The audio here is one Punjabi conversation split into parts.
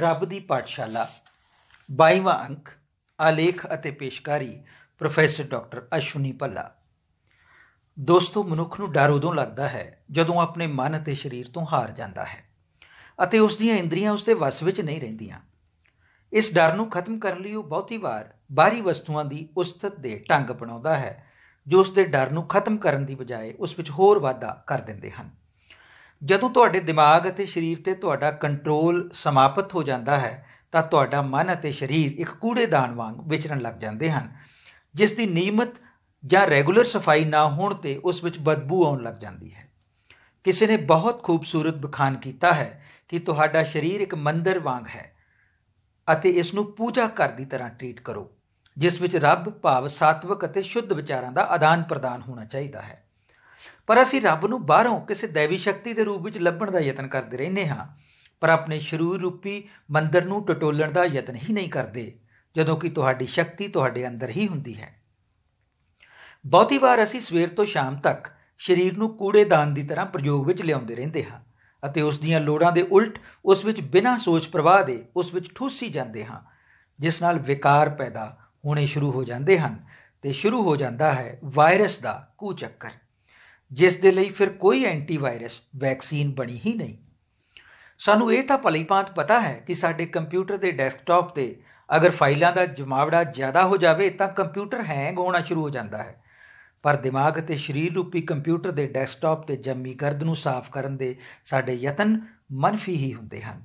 ਰੱਬ ਦੀ ਪਾਠਸ਼ਾਲਾ 22ਵਾਂ ਅੰਕ ਆਲੇਖ ਅਤੇ ਪੇਸ਼ਕਾਰੀ ਪ੍ਰੋਫੈਸਰ ਡਾਕਟਰ ਅਸ਼ਵਨੀ ਪੱਲਾ ਦੋਸਤੋ ਮਨੁੱਖ ਨੂੰ ਡਰ ਉਦੋਂ ਲੱਗਦਾ ਹੈ ਜਦੋਂ ਆਪਣੇ ਮਨ ਅਤੇ ਸਰੀਰ ਤੋਂ ਹਾਰ ਜਾਂਦਾ ਹੈ ਅਤੇ ਉਸ ਦੀਆਂ ਇੰਦਰੀਆਂ ਉਸ ਦੇ ਵਸ ਵਿੱਚ ਨਹੀਂ ਰਹਿੰਦੀਆਂ ਇਸ ਡਰ ਨੂੰ ਖਤਮ ਕਰਨ ਲਈ ਉਹ ਬਹੁਤੀ ਵਾਰ ਬਾਹਰੀ ਵਸਤੂਆਂ ਦੀ ਉਸਤਤ ਦੇ ਢੰਗ ਬਣਾਉਂਦਾ ਹੈ ਜੋ ਉਸ ਦੇ ਡਰ ਨੂੰ ਖਤਮ ਕਰਨ ਦੀ ਬਜਾਏ ਉਸ ਵਿੱਚ ਹੋਰ ਵਾਧਾ ਕਰ ਦਿੰਦੇ ਹਨ ਜਦੋਂ ਤੁਹਾਡੇ ਦਿਮਾਗ ਅਤੇ ਸਰੀਰ ਤੇ ਤੁਹਾਡਾ ਕੰਟਰੋਲ ਸਮਾਪਤ ਹੋ ਜਾਂਦਾ ਹੈ ਤਾਂ ਤੁਹਾਡਾ ਮਨ ਅਤੇ ਸਰੀਰ ਇੱਕ ਕੂੜੇਦਾਨ ਵਾਂਗ ਵਿਚਰਨ ਲੱਗ ਜਾਂਦੇ ਹਨ ਜਿਸ ਦੀ ਨਿਯਮਤ ਜਾਂ ਰੈਗੂਲਰ ਸਫਾਈ ਨਾ ਹੋਣ ਤੇ ਉਸ ਵਿੱਚ ਬਦਬੂ ਆਉਣ ਲੱਗ ਜਾਂਦੀ ਹੈ ਕਿਸੇ ਨੇ ਬਹੁਤ ਖੂਬਸੂਰਤ ਬਖਾਨ ਕੀਤਾ ਹੈ ਕਿ ਤੁਹਾਡਾ ਸਰੀਰ ਇੱਕ ਮੰਦਰ ਵਾਂਗ ਹੈ ਅਤੇ ਇਸ ਨੂੰ ਪੂਜਾ ਘਰ ਦੀ ਤਰ੍ਹਾਂ ਟ੍ਰੀਟ ਕਰੋ ਜਿਸ ਵਿੱਚ ਰੱਬ ਭਾਵ ਸਾਤਵਿਕ ਅਤੇ ਸ਼ੁੱਧ ਵਿਚਾਰਾਂ ਦਾ ਆਦਾਨ ਪ੍ਰਦਾਨ ਹੋਣਾ ਚਾਹੀਦਾ ਹੈ ਪਰ ਅਸੀਂ ਰੱਬ ਨੂੰ ਬਾਹਰੋਂ ਕਿਸੇ ਦੇਵੀ ਸ਼ਕਤੀ ਦੇ ਰੂਪ ਵਿੱਚ ਲੱਭਣ ਦਾ ਯਤਨ ਕਰਦੇ ਰਹਿੰਦੇ ਹਾਂ ਪਰ ਆਪਣੇ ਸ਼ਰੂਰ ਰੂਪੀ ਮੰਦਰ ਨੂੰ ਟਟੋਲਣ ਦਾ ਯਤਨ ਹੀ ਨਹੀਂ ਕਰਦੇ ਜਦੋਂ ਕਿ ਤੁਹਾਡੀ ਸ਼ਕਤੀ ਤੁਹਾਡੇ ਅੰਦਰ ਹੀ ਹੁੰਦੀ ਹੈ ਬਹੁਤੀ ਵਾਰ ਅਸੀਂ ਸਵੇਰ ਤੋਂ ਸ਼ਾਮ ਤੱਕ ਸਰੀਰ ਨੂੰ ਕੂੜੇਦਾਨ ਦੀ ਤਰ੍ਹਾਂ ਪ੍ਰਯੋਗ ਵਿੱਚ ਲਿਆਉਂਦੇ ਰਹਿੰਦੇ ਹਾਂ ਅਤੇ ਉਸ ਦੀਆਂ ਲੋੜਾਂ ਦੇ ਉਲਟ ਉਸ ਵਿੱਚ ਬਿਨਾਂ ਸੋਚ ਪ੍ਰਵਾਹ ਦੇ ਉਸ ਵਿੱਚ ਠੂਸੀ ਜਾਂਦੇ ਹਾਂ ਜਿਸ ਨਾਲ ਵਿਕਾਰ ਪੈਦਾ ਹੋਣੇ ਸ਼ੁਰੂ ਹੋ ਜਾਂਦੇ ਹਨ ਤੇ ਸ਼ੁਰੂ ਹੋ ਜਾਂਦਾ ਹੈ ਵਾਇਰਸ ਦਾ ਕੂ ਚੱਕਰ ਜਿਸ ਦੇ ਲਈ ਫਿਰ ਕੋਈ ਐਂਟੀਵਾਇਰਸ ਵੈਕਸੀਨ ਬਣੀ ਹੀ ਨਹੀਂ ਸਾਨੂੰ ਇਹ ਤਾਂ ਭਲੀਪਾਂਤ ਪਤਾ ਹੈ ਕਿ ਸਾਡੇ ਕੰਪਿਊਟਰ ਦੇ ਡੈਸਕਟਾਪ ਤੇ ਅਗਰ ਫਾਈਲਾਂ ਦਾ ਜਮਾਵੜਾ ਜ਼ਿਆਦਾ ਹੋ ਜਾਵੇ ਤਾਂ ਕੰਪਿਊਟਰ ਹੈਂਗ ਹੋਣਾ ਸ਼ੁਰੂ ਹੋ ਜਾਂਦਾ ਹੈ ਪਰ ਦਿਮਾਗ ਤੇ ਸਰੀਰ ਰੂਪੀ ਕੰਪਿਊਟਰ ਦੇ ਡੈਸਕਟਾਪ ਤੇ ਜੰਮੀ ਗਰਦ ਨੂੰ ਸਾਫ਼ ਕਰਨ ਦੇ ਸਾਡੇ ਯਤਨ ਮਨਫੀ ਹੀ ਹੁੰਦੇ ਹਨ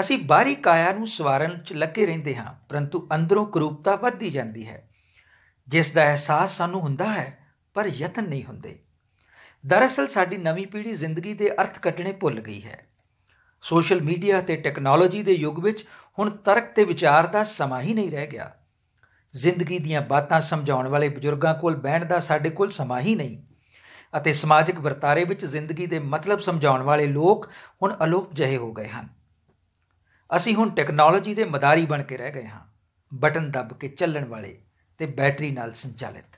ਅਸੀਂ ਬਾਹਰੀ ਕਾਇਆ ਨੂੰ ਸਵਾਰਨ 'ਚ ਲੱਗੇ ਰਹਿੰਦੇ ਹਾਂ ਪਰੰਤੂ ਅੰਦਰੋਂ ਕਰੂਪਤਾ ਵੱਧਦੀ ਜਾਂਦੀ ਹੈ ਜਿਸ ਦਾ ਅਹਿਸਾਸ ਸਾਨੂੰ ਹੁੰਦਾ ਹੈ ਪਰ ਯਤਨ ਨਹੀਂ ਹੁੰਦੇ ਦਰਅਸਲ ਸਾਡੀ ਨਵੀਂ ਪੀੜ੍ਹੀ ਜ਼ਿੰਦਗੀ ਦੇ ਅਰਥ ਕੱਢਣੇ ਭੁੱਲ ਗਈ ਹੈ ਸੋਸ਼ਲ ਮੀਡੀਆ ਤੇ ਟੈਕਨੋਲੋਜੀ ਦੇ ਯੁੱਗ ਵਿੱਚ ਹੁਣ ਤਰਕ ਤੇ ਵਿਚਾਰ ਦਾ ਸਮਾਂ ਹੀ ਨਹੀਂ ਰਹਿ ਗਿਆ ਜ਼ਿੰਦਗੀ ਦੀਆਂ ਬਾਤਾਂ ਸਮਝਾਉਣ ਵਾਲੇ ਬਜ਼ੁਰਗਾਂ ਕੋਲ ਬਹਿਣ ਦਾ ਸਾਡੇ ਕੋਲ ਸਮਾਂ ਹੀ ਨਹੀਂ ਅਤੇ ਸਮਾਜਿਕ ਵਰਤਾਰੇ ਵਿੱਚ ਜ਼ਿੰਦਗੀ ਦੇ ਮਤਲਬ ਸਮਝਾਉਣ ਵਾਲੇ ਲੋਕ ਹੁਣ ਅਲੋਪ ਜਹੇ ਹੋ ਗਏ ਹਨ ਅਸੀਂ ਹੁਣ ਟੈਕਨੋਲੋਜੀ ਦੇ ਮਦਾਰੀ ਬਣ ਕੇ ਰਹਿ ਗਏ ਹਾਂ ਬਟਨ ਦੱਬ ਕੇ ਚੱਲਣ ਵਾਲੇ ਤੇ ਬੈਟਰੀ ਨਾਲ ਸੰਚਾਲਿਤ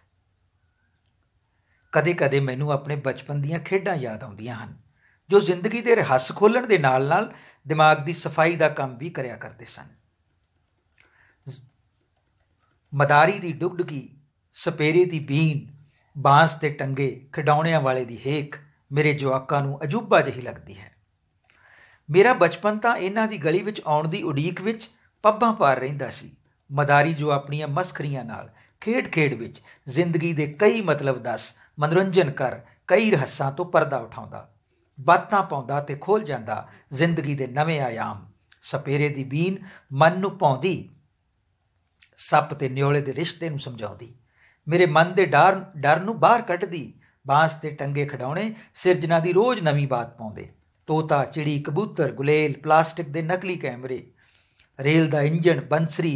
ਕਦੇ-ਕਦੇ ਮੈਨੂੰ ਆਪਣੇ ਬਚਪਨ ਦੀਆਂ ਖੇਡਾਂ ਯਾਦ ਆਉਂਦੀਆਂ ਹਨ ਜੋ ਜ਼ਿੰਦਗੀ ਦੇ ਰਹੱਸ ਖੋਲਣ ਦੇ ਨਾਲ-ਨਾਲ ਦਿਮਾਗ ਦੀ ਸਫਾਈ ਦਾ ਕੰਮ ਵੀ ਕਰਿਆ ਕਰਦੇ ਸਨ ਮਦਾਰੀ ਦੀ ਡੁਗਡਗੀ ਸਪੇਰੇ ਦੀ ਬੀਨ ਬਾਂਸ ਤੇ ਟੰਗੇ ਖਡਾਉਣਿਆਂ ਵਾਲੇ ਦੀ ਹੇਕ ਮੇਰੇ ਜਵਾਕਾਂ ਨੂੰ ਅਜੂਬਾ ਜਿਹੀ ਲੱਗਦੀ ਹੈ ਮੇਰਾ ਬਚਪਨ ਤਾਂ ਇਹਨਾਂ ਦੀ ਗਲੀ ਵਿੱਚ ਆਉਣ ਦੀ ਉਡੀਕ ਵਿੱਚ ਪੱਬਾਂ ਪਾਰ ਰਹਿੰਦਾ ਸੀ ਮਦਾਰੀ ਜੋ ਆਪਣੀਆਂ ਮਸਖਰੀਆਂ ਨਾਲ ਖੇਡ-ਖੇਡ ਵਿੱਚ ਜ਼ਿੰਦਗੀ ਦੇ ਕਈ ਮਤਲਬ ਦੱਸ ਮਨੋਰੰਜਨ ਕਰ ਕਈ ਰਹੱਸਾਂ ਤੋਂ ਪਰਦਾ ਉਠਾਉਂਦਾ ਬਾਤਾਂ ਪਾਉਂਦਾ ਤੇ ਖੋਲ ਜਾਂਦਾ ਜ਼ਿੰਦਗੀ ਦੇ ਨਵੇਂ ਆਯਾਮ ਸਪੇਰੇ ਦੀ ਬੀਨ ਮਨ ਨੂੰ ਪਾਉਂਦੀ ਸੱਪ ਤੇ ਨਿਓਲੇ ਦੇ ਰਿਸ਼ਤੇ ਨੂੰ ਸਮਝਾਉਂਦੀ ਮੇਰੇ ਮਨ ਦੇ ਡਰ ਡਰ ਨੂੰ ਬਾਹਰ ਕੱਢਦੀ ਬਾਸ ਤੇ ਟੰਗੇ ਖਡਾਉਣੇ ਸਿਰਜਣਾ ਦੀ ਰੋਜ਼ ਨਵੀਂ ਬਾਤ ਪਾਉਂਦੇ ਤੋਤਾ ਚਿੜੀ ਕਬੂਤਰ ਗੁਲੇਲ ਪਲਾਸਟਿਕ ਦੇ ਨਕਲੀ ਕੈਮਰੇ ਰੇਲ ਦਾ ਇੰਜਣ ਬੰਸਰੀ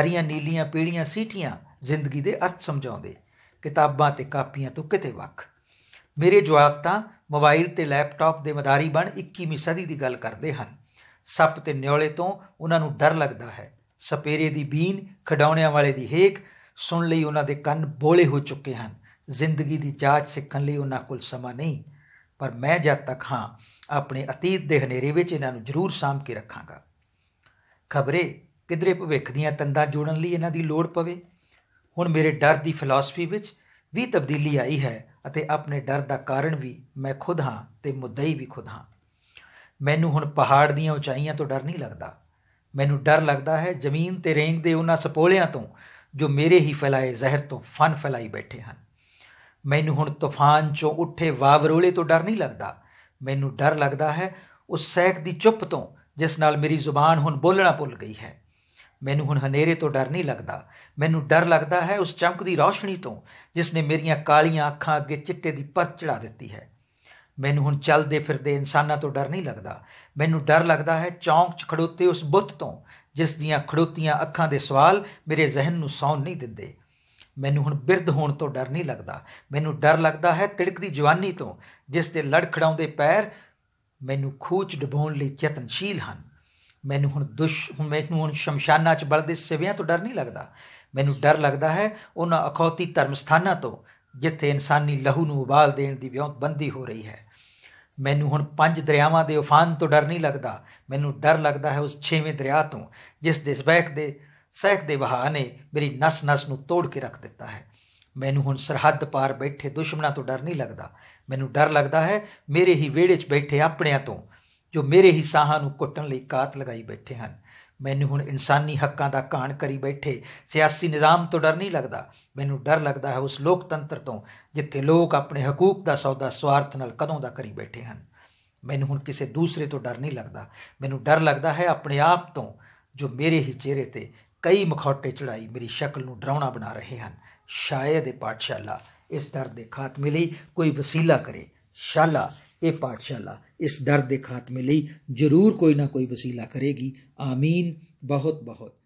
ਹਰੀਆਂ ਨੀਲੀਆਂ ਪੀੜੀਆਂ ਸੀਟੀਆਂ ਜ਼ਿੰਦਗੀ ਦੇ ਅਰਥ ਸਮਝਾਉਂਦੇ ਕਿਤਾਬਾਂ ਤੇ ਕਾਪੀਆਂ ਤੋਂ ਕਿਤੇ ਵੱਖ ਮੇਰੇ ਜਵਾਕ ਤਾਂ ਮੋਬਾਈਲ ਤੇ ਲੈਪਟਾਪ ਦੇ ਮਦਾਰੀ ਬਣ 21ਵੀਂ ਸਦੀ ਦੀ ਗੱਲ ਕਰਦੇ ਹਨ ਸੱਪ ਤੇ ਨਿਉਲੇ ਤੋਂ ਉਹਨਾਂ ਨੂੰ ਡਰ ਲੱਗਦਾ ਹੈ ਸਪੇਰੇ ਦੀ ਬੀਨ ਖਡਾਉਣਿਆਂ ਵਾਲੇ ਦੀ ਹੇਕ ਸੁਣ ਲਈ ਉਹਨਾਂ ਦੇ ਕੰਨ ਬੋਲੇ ਹੋ ਚੁੱਕੇ ਹਨ ਜ਼ਿੰਦਗੀ ਦੀ ਜਾਂਚ ਸਿੱਖਣ ਲਈ ਉਹਨਾਂ ਕੋਲ ਸਮਾਂ ਨਹੀਂ ਪਰ ਮੈਂ ਜਦ ਤੱਕ ਹਾਂ ਆਪਣੇ ਅਤੀਤ ਦੇ ਹਨੇਰੇ ਵਿੱਚ ਇਹਨਾਂ ਨੂੰ ਜ਼ਰੂਰ ਸਾਂਭ ਕੇ ਰੱਖਾਂਗਾ ਖਬਰੇ ਕਿਧਰੇ ਭਵਿੱਖ ਦੀਆਂ ਤੰਦਾਂ ਜੋੜਨ ਲਈ ਇਹਨਾਂ ਦੀ ਲੋੜ ਪਵੇ ਹੁਣ ਮੇਰੇ ਡਰ ਦੀ ਫਿਲਾਸਫੀ ਵਿੱਚ ਵੀ ਤਬਦੀਲੀ ਆਈ ਹੈ ਅਤੇ ਆਪਣੇ ਡਰ ਦਾ ਕਾਰਨ ਵੀ ਮੈਂ ਖੁਦ ਹਾਂ ਤੇ ਮੁੱਦਈ ਵੀ ਖੁਦ ਹਾਂ ਮੈਨੂੰ ਹੁਣ ਪਹਾੜ ਦੀਆਂ ਉਚਾਈਆਂ ਤੋਂ ਡਰ ਨਹੀਂ ਲੱਗਦਾ ਮੈਨੂੰ ਡਰ ਲੱਗਦਾ ਹੈ ਜ਼ਮੀਨ ਤੇ ਰੇਂਗ ਦੇ ਉਹਨਾਂ ਸਪੋਲਿਆਂ ਤੋਂ ਜੋ ਮੇਰੇ ਹੀ ਫੈਲਾਏ ਜ਼ਹਿਰ ਤੋਂ ਫਨ ਫੈਲਾਈ ਬੈਠੇ ਹਨ ਮੈਨੂੰ ਹੁਣ ਤੂਫਾਨ ਚੋਂ ਉੱਠੇ ਵਾਵਰੋਲੇ ਤੋਂ ਡਰ ਨਹੀਂ ਲੱਗਦਾ ਮੈਨੂੰ ਡਰ ਲੱਗਦਾ ਹੈ ਉਸ ਸਹਿਕ ਦੀ ਚੁੱਪ ਤੋਂ ਜਿਸ ਨਾਲ ਮੇਰੀ ਜ਼ੁਬਾਨ ਹੁਣ ਬੋਲਣਾ ਭੁੱਲ ਗਈ ਹੈ ਮੈਨੂੰ ਹੁਣ ਹਨੇਰੇ ਤੋਂ ਡਰ ਨਹੀਂ ਲੱਗਦਾ ਮੈਨੂੰ ਡਰ ਲੱਗਦਾ ਹੈ ਉਸ ਚਮਕਦੀ ਰੌਸ਼ਨੀ ਤੋਂ ਜਿਸ ਨੇ ਮੇਰੀਆਂ ਕਾਲੀਆਂ ਅੱਖਾਂ ਅੱਗੇ ਚਿੱਟੇ ਦੀ ਪਰਤ ਚੜਾ ਦਿੱਤੀ ਹੈ ਮੈਨੂੰ ਹੁਣ ਚੱਲਦੇ ਫਿਰਦੇ ਇਨਸਾਨਾਂ ਤੋਂ ਡਰ ਨਹੀਂ ਲੱਗਦਾ ਮੈਨੂੰ ਡਰ ਲੱਗਦਾ ਹੈ ਚੌਂਕ 'ਚ ਖੜੋਤੇ ਉਸ ਬੁੱਤ ਤੋਂ ਜਿਸ ਦੀਆਂ ਖੜੋਤੀਆਂ ਅੱਖਾਂ ਦੇ ਸਵਾਲ ਮੇਰੇ ਜ਼ਿਹਨ ਨੂੰ ਸੌਣ ਨਹੀਂ ਦਿੰਦੇ ਮੈਨੂੰ ਹੁਣ ਬਿਰਧ ਹੋਣ ਤੋਂ ਡਰ ਨਹੀਂ ਲੱਗਦਾ ਮੈਨੂੰ ਡਰ ਲੱਗਦਾ ਹੈ ਤਿੜਕਦੀ ਜਵਾਨੀ ਤੋਂ ਜਿਸ ਤੇ ਲੜਖੜਾਉਂਦੇ ਪੈਰ ਮੈਨੂੰ ਖੂਚ ਡਬੋਣ ਲਈ ਯਤਨਸ਼ੀਲ ਹਨ ਮੈਨੂੰ ਹੁਣ ਦੁਸ਼ ਹੁਣ ਮੈਨੂੰ ਹੁਣ ਸ਼ਮਸ਼ਾਨਾਂ 'ਚ ਬਲਦੇ ਸਿਵਿਆਂ ਤੋਂ ਡਰ ਨਹੀਂ ਲੱਗਦਾ ਮੈਨੂੰ ਡਰ ਲੱਗਦਾ ਹੈ ਉਹਨਾਂ ਅਖੌਤੀ ਧਰਮ ਸਥਾਨਾਂ ਤੋਂ ਜਿੱਥੇ ਇਨਸਾਨੀ ਲਹੂ ਨੂੰ ਉਬਾਲ ਦੇਣ ਦੀ ਵਿਉਂਤ ਬੰਦੀ ਹੋ ਰਹੀ ਹੈ ਮੈਨੂੰ ਹੁਣ ਪੰਜ ਦਰਿਆਵਾਂ ਦੇ ਉਫਾਨ ਤੋਂ ਡਰ ਨਹੀਂ ਲੱਗਦਾ ਮੈਨੂੰ ਡਰ ਲੱਗਦਾ ਹੈ ਉਸ ਛੇਵੇਂ ਦਰਿਆ ਤੋਂ ਜਿਸ ਦੇ ਸਹਿਕ ਦੇ ਸਹਿਕ ਦੇ ਵਹਾਅ ਨੇ ਮੇਰੀ ਨਸ-ਨਸ ਨੂੰ ਤੋੜ ਕੇ ਰੱਖ ਦਿੱਤਾ ਹੈ ਮੈਨੂੰ ਹੁਣ ਸਰਹੱਦ ਪਾਰ ਬੈਠੇ ਦੁਸ਼ਮਣਾਂ ਤੋਂ ਡਰ ਨਹੀਂ ਲੱਗਦਾ ਮੈਨੂੰ ਡਰ ਲੱਗਦਾ ਹੈ ਮੇਰੇ ਹੀ ਵਿਹੜੇ 'ਚ ਬੈਠੇ ਆਪਣਿਆਂ ਤੋਂ ਜੋ ਮੇਰੇ ਹੀ ਸਾਹਾਂ ਨੂੰ ਕੁੱਟਣ ਲਈ ਕਾਤ ਲਗਾਈ ਬੈਠੇ ਹਨ ਮੈਨੂੰ ਹੁਣ ਇਨਸਾਨੀ ਹੱਕਾਂ ਦਾ ਕਾਣ ਕਰੀ ਬੈਠੇ ਸਿਆਸੀ ਨਿਜ਼ਾਮ ਤੋਂ ਡਰ ਨਹੀਂ ਲੱਗਦਾ ਮੈਨੂੰ ਡਰ ਲੱਗਦਾ ਹੈ ਉਸ ਲੋਕਤੰਤਰ ਤੋਂ ਜਿੱਥੇ ਲੋਕ ਆਪਣੇ ਹਕੂਕ ਦਾ ਸੌਦਾ ਸਵਾਰਥ ਨਾਲ ਕਦੋਂ ਦਾ ਕਰੀ ਬੈਠੇ ਹਨ ਮੈਨੂੰ ਹੁਣ ਕਿਸੇ ਦੂਸਰੇ ਤੋਂ ਡਰ ਨਹੀਂ ਲੱਗਦਾ ਮੈਨੂੰ ਡਰ ਲੱਗਦਾ ਹੈ ਆਪਣੇ ਆਪ ਤੋਂ ਜੋ ਮੇਰੇ ਹੀ ਚਿਹਰੇ ਤੇ ਕਈ ਮਖੌਟੇ ਚੜਾਈ ਮੇਰੀ ਸ਼ਕਲ ਨੂੰ ਡਰਾਉਣਾ ਬਣਾ ਰਹੇ ਹਨ ਸ਼ਾਇਦ ਇਹ ਪਾਠਸ਼ਾਲਾ ਇਸ ਡਰ ਦੇ ਖਾਤਮੇ ਲਈ ਕੋਈ ਵਸੀਲਾ ਕਰੇ ਸ਼ਾਲਾ ਇਹ ਪਾਠਸ਼ਾਲਾ ਇਸ ਡਰ ਦੇ ਖਾਤਮੇ ਲਈ ਜ਼ਰੂਰ ਕੋਈ ਨਾ ਕੋਈ ਵਸੀਲਾ ਕਰੇਗੀ ਆਮੀਨ ਬਹੁਤ ਬਹੁਤ